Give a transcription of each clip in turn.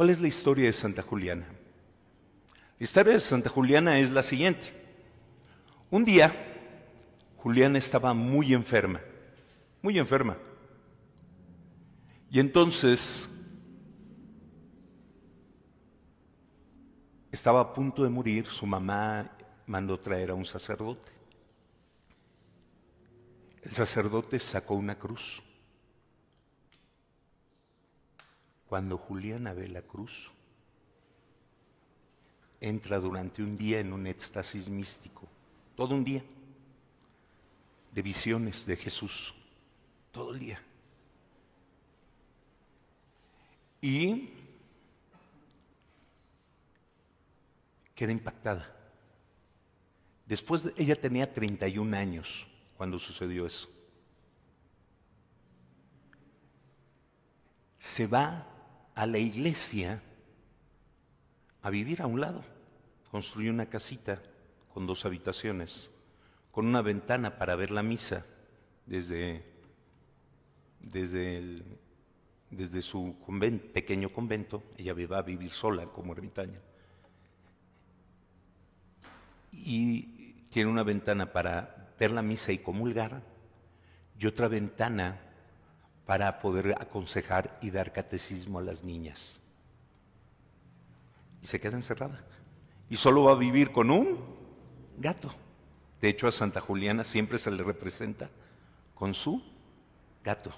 ¿Cuál es la historia de Santa Juliana? La historia de Santa Juliana es la siguiente. Un día, Juliana estaba muy enferma, muy enferma. Y entonces estaba a punto de morir, su mamá mandó traer a un sacerdote. El sacerdote sacó una cruz cuando Juliana ve la cruz, entra durante un día en un éxtasis místico, todo un día, de visiones de Jesús, todo el día. Y queda impactada. Después ella tenía 31 años cuando sucedió eso. Se va a la iglesia a vivir a un lado. Construye una casita con dos habitaciones, con una ventana para ver la misa desde, desde, desde su pequeño convento. Ella va a vivir sola como ermitaña. Y tiene una ventana para ver la misa y comulgar y otra ventana para poder aconsejar y dar catecismo a las niñas. Y se queda encerrada. Y solo va a vivir con un gato. De hecho, a Santa Juliana siempre se le representa con su gato.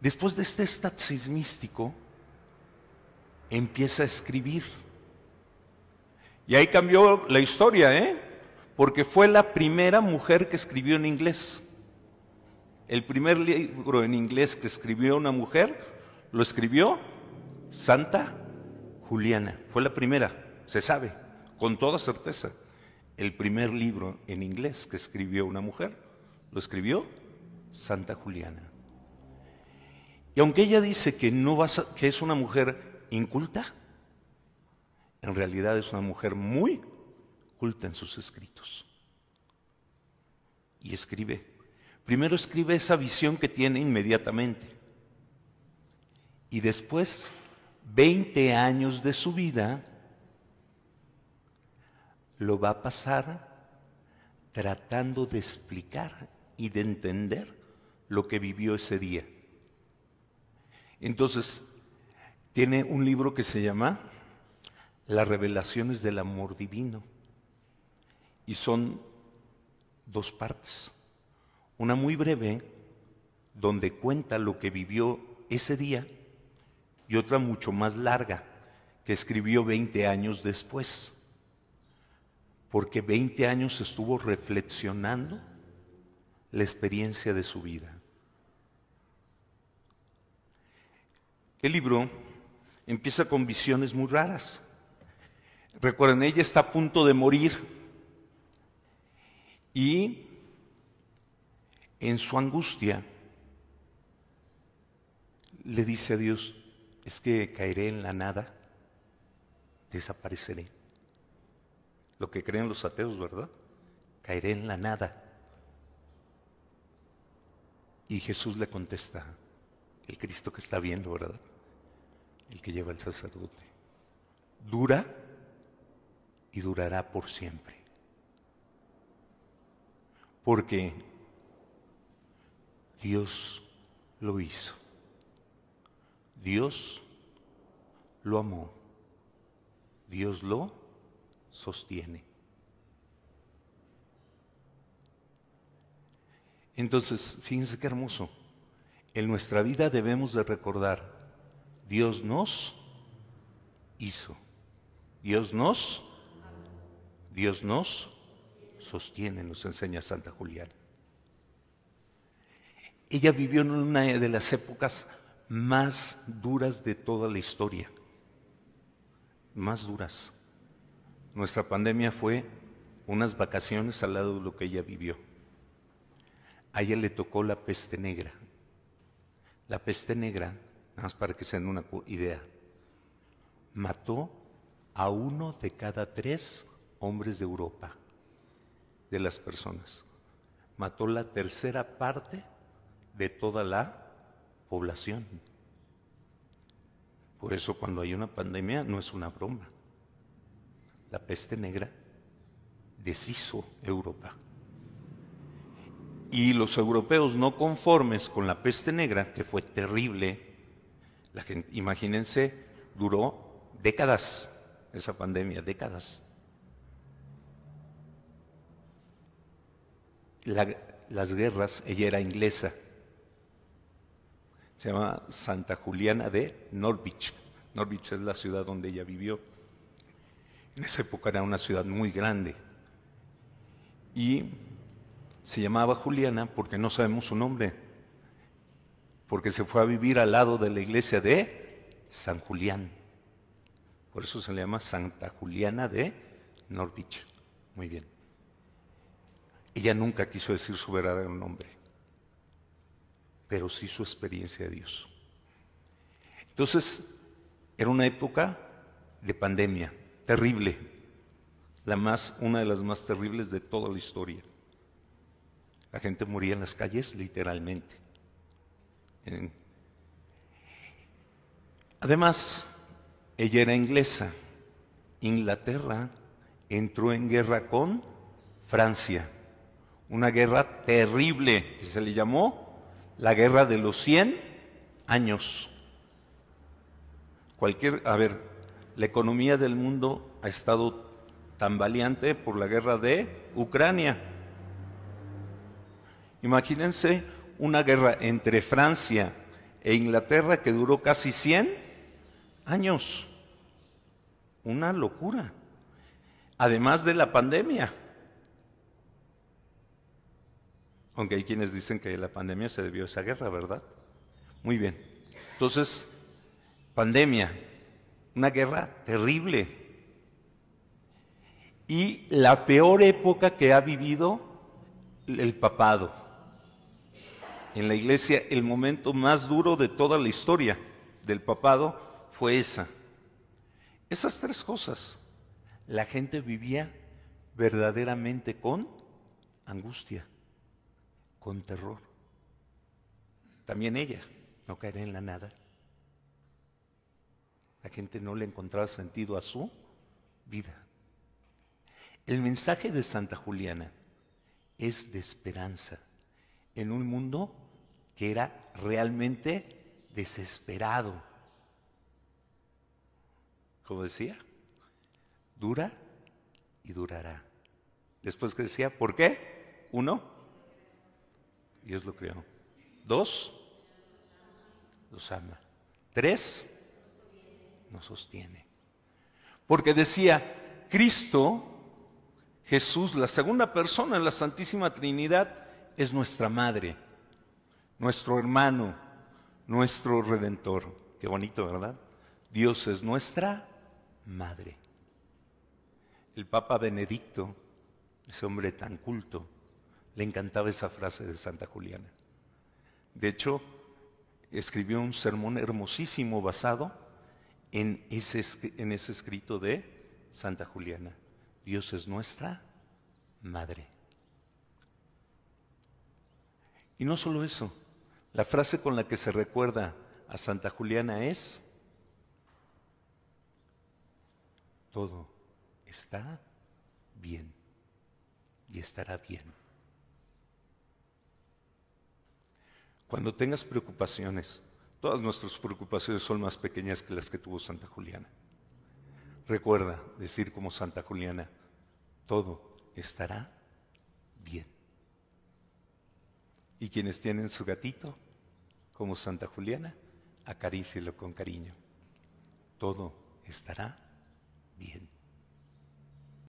Después de este estatus místico, empieza a escribir. Y ahí cambió la historia, ¿eh? Porque fue la primera mujer que escribió en inglés. El primer libro en inglés que escribió una mujer lo escribió Santa Juliana. Fue la primera, se sabe, con toda certeza. El primer libro en inglés que escribió una mujer lo escribió Santa Juliana. Y aunque ella dice que, no es una mujer inculta, en realidad es una mujer muy culta en sus escritos. Y escribe Primero escribe esa visión que tiene inmediatamente. Y después, 20 años de su vida, lo va a pasar tratando de explicar y de entender lo que vivió ese día. Entonces, tiene un libro que se llama Las revelaciones del amor divino. Y son dos partes una muy breve, donde cuenta lo que vivió ese día, y otra mucho más larga, que escribió 20 años después, porque 20 años estuvo reflexionando la experiencia de su vida. El libro empieza con visiones muy raras. Recuerden, ella está a punto de morir y en su angustia, le dice a Dios, es que caeré en la nada, desapareceré. Lo que creen los ateos, ¿verdad? Caeré en la nada. Y Jesús le contesta, el Cristo que está viendo, ¿verdad? El que lleva el sacerdote. Dura y durará por siempre. Porque Dios lo hizo. Dios lo amó. Dios lo sostiene. Entonces, fíjense qué hermoso. En nuestra vida debemos de recordar, Dios nos hizo. Dios nos, Dios nos sostiene, nos enseña Santa Juliana. Ella vivió en una de las épocas más duras de toda la historia. Más duras. Nuestra pandemia fue unas vacaciones al lado de lo que ella vivió. A ella le tocó la peste negra. La peste negra, nada más para que se den una idea, mató a uno de cada tres hombres de Europa, de las personas. Mató la tercera parte de toda la población. Por eso cuando hay una pandemia no es una broma. La peste negra deshizo Europa. Y los europeos no conformes con la peste negra, que fue terrible, la imagínense, duró décadas esa pandemia, décadas. las guerras, ella era inglesa, se llama Santa Juliana de Norwich. Norwich es la ciudad donde ella vivió. En esa época era una ciudad muy grande. Y se llamaba Juliana porque no sabemos su nombre, porque se fue a vivir al lado de la iglesia de San Julián. Por eso se le llama Santa Juliana de Norwich. Muy bien. Ella nunca quiso decir su verdadero nombre pero sí su experiencia de Dios. Entonces, era una época de pandemia terrible, la más, una de las más terribles de toda la historia. La gente moría en las calles, literalmente. Además, ella era inglesa. Inglaterra entró en guerra con Francia, una guerra terrible que se le llamó la guerra de los 100 años. Cualquier, a ver, la economía del mundo ha estado tan valiente por la guerra de Ucrania. Imagínense una guerra entre Francia e Inglaterra que duró casi 100 años. Una locura. Además de la pandemia. Aunque hay quienes dicen que la pandemia se debió a esa guerra, ¿verdad? Muy bien. Entonces, pandemia, una guerra terrible. Y la peor época que ha vivido el papado. En la iglesia, el momento más duro de toda la historia del papado fue esa. Esas tres cosas. La gente vivía verdaderamente con angustia con terror. También ella no caerá en la nada. La gente no le encontraba sentido a su vida. El mensaje de Santa Juliana es de esperanza en un mundo que era realmente desesperado. Como decía, dura y durará. Después que decía, ¿por qué? Uno, Dios lo creó. Dos, los ama. Tres, nos sostiene. Porque decía, Cristo, Jesús, la segunda persona en la Santísima Trinidad, es nuestra madre, nuestro hermano, nuestro redentor. Qué bonito, ¿verdad? Dios es nuestra madre. El Papa Benedicto, ese hombre tan culto, le encantaba esa frase de Santa Juliana. De hecho, escribió un sermón hermosísimo basado en ese, escrito de Santa Juliana. Dios es nuestra madre. Y no solo eso, la frase con la que se recuerda a Santa Juliana es, todo está bien y estará bien. Cuando tengas preocupaciones, todas nuestras preocupaciones son más pequeñas que las que tuvo Santa Juliana. Recuerda decir como Santa Juliana, todo estará bien. Y quienes tienen su gatito, como Santa Juliana, acarícielo con cariño. Todo estará bien.